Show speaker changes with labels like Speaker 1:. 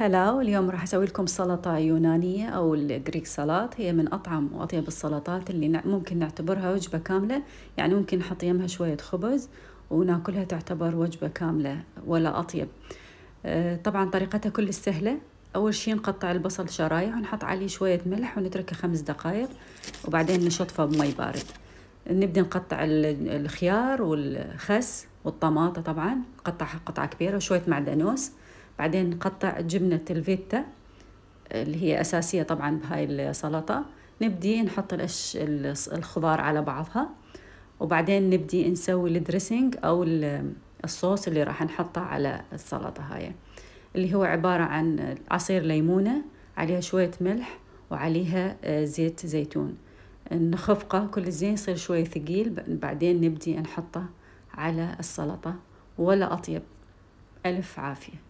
Speaker 1: هلا واليوم راح اسوي لكم سلطه يونانيه او الجريك سلطه هي من اطعم واطيب السلطات اللي ممكن نعتبرها وجبه كامله يعني ممكن نحط يمها شويه خبز وناكلها تعتبر وجبه كامله ولا اطيب آه، طبعا طريقتها كل سهله اول شي نقطع البصل شرايح ونحط عليه شويه ملح ونتركه خمس دقائق وبعدين نشطفه بمي بارد نبدأ نقطع الخيار والخس والطماطة طبعا نقطعها قطعة كبيرة وشوية معدنوس بعدين نقطع جبنة الفيتا اللي هي أساسية طبعا بهاي السلطة نبدي نحط الأش... الخضار على بعضها وبعدين نبدي نسوي الدريسنج أو الصوص اللي راح نحطه على السلطة هاي اللي هو عبارة عن عصير ليمونة عليها شوية ملح وعليها آه، زيت زيتون نخفقه كل زين يصير شوي ثقيل بعدين نبدي نحطه على السلطة ولا أطيب ألف عافية